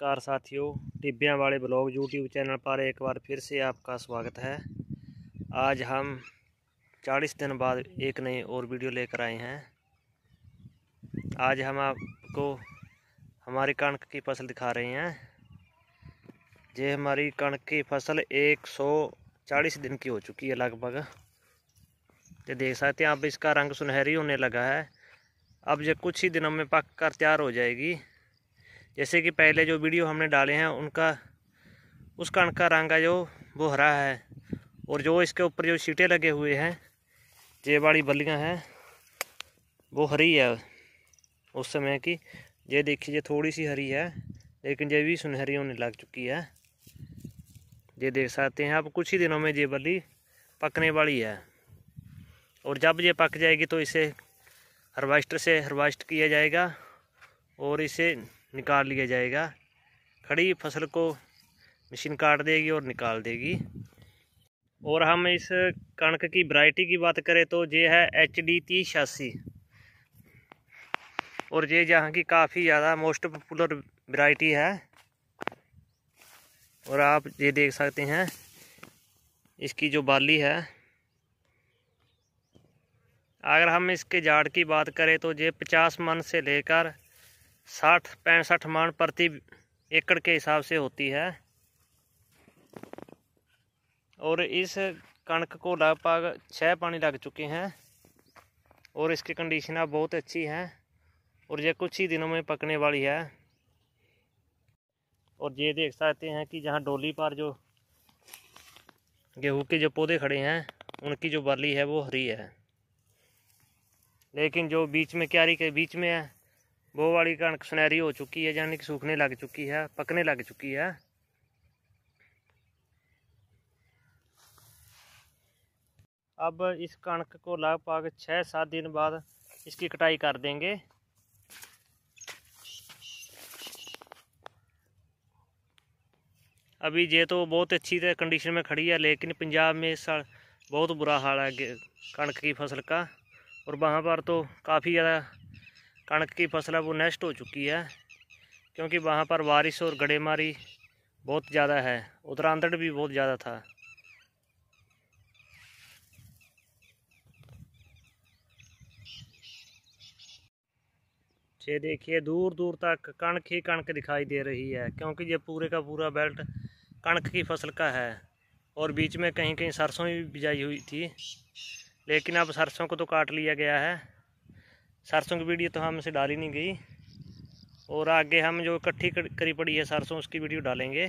नमस्कार साथियों टिब्बिया वाले ब्लॉग यूट्यूब चैनल पर एक बार फिर से आपका स्वागत है आज हम 40 दिन बाद एक नई और वीडियो लेकर आए हैं आज हम आपको हमारी कणक की फसल दिखा रहे हैं ये हमारी कणक की फसल 140 दिन की हो चुकी है लगभग ये देख सकते हैं अब इसका रंग सुनहरी होने लगा है अब ये कुछ ही दिनों में पक कर तैयार हो जाएगी जैसे कि पहले जो वीडियो हमने डाले हैं उनका उस कण का रंग है जो वो हरा है और जो इसके ऊपर जो सीटें लगे हुए हैं जे वाली बलियाँ हैं वो हरी है उस समय की ये देखिए ये थोड़ी सी हरी है लेकिन ये भी सुनहरी होने लग चुकी है ये देख सकते हैं आप कुछ ही दिनों में ये बल्ली पकने वाली है और जब ये पक जाएगी तो इसे हार्वेस्टर से हार्वेस्ट किया जाएगा और इसे निकाल लिया जाएगा खड़ी फसल को मशीन काट देगी और निकाल देगी और हम इस कणक की वरायटी की बात करें तो ये है एच डी तीस छियासी और ये जहाँ की काफ़ी ज़्यादा मोस्ट पॉपुलर वरायटी है और आप ये देख सकते हैं इसकी जो बाली है अगर हम इसके जाड़ की बात करें तो ये पचास मन से लेकर साठ पैंसठ मान प्रति एकड़ के हिसाब से होती है और इस कणक को लगभग छः पानी लग चुके हैं और इसकी कंडीशन अब बहुत अच्छी है और ये कुछ ही दिनों में पकने वाली है और ये देख सकते हैं कि जहाँ डोली पर जो गेहूं के जो पौधे खड़े हैं उनकी जो बर्ली है वो हरी है लेकिन जो बीच में क्यारी के बीच में है वो वाली कणक सुनहरी हो चुकी है यानी कि सूखने लग चुकी है पकने लग चुकी है अब इस कणक को लगभग छः सात दिन बाद इसकी कटाई कर देंगे अभी ये तो बहुत अच्छी कंडीशन में खड़ी है लेकिन पंजाब में इस साल बहुत बुरा हाल है कणक की फसल का और वहाँ पर तो काफ़ी ज़्यादा कणक की फसल है वो नष्ट हो चुकी है क्योंकि वहाँ पर बारिश और गड़ेमारी बहुत ज़्यादा है उत्तरांधड़ भी बहुत ज़्यादा था ये देखिए दूर दूर तक कणक ही कणक दिखाई दे रही है क्योंकि ये पूरे का पूरा बेल्ट कणक की फसल का है और बीच में कहीं कहीं सरसों भी बिजाई हुई थी लेकिन अब सरसों को तो काट लिया गया है सरसों की वीडियो तो हमसे डाली नहीं गई और आगे हम जो इकट्ठी करी पड़ी है सरसों उसकी वीडियो डालेंगे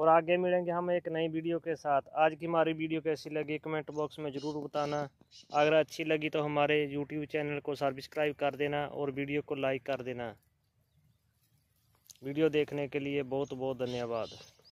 और आगे मिलेंगे हम एक नई वीडियो के साथ आज की हमारी वीडियो कैसी लगी कमेंट बॉक्स में ज़रूर बताना अगर अच्छी लगी तो हमारे यूट्यूब चैनल को सब्सक्राइब कर देना और वीडियो को लाइक कर देना वीडियो देखने के लिए बहुत बहुत धन्यवाद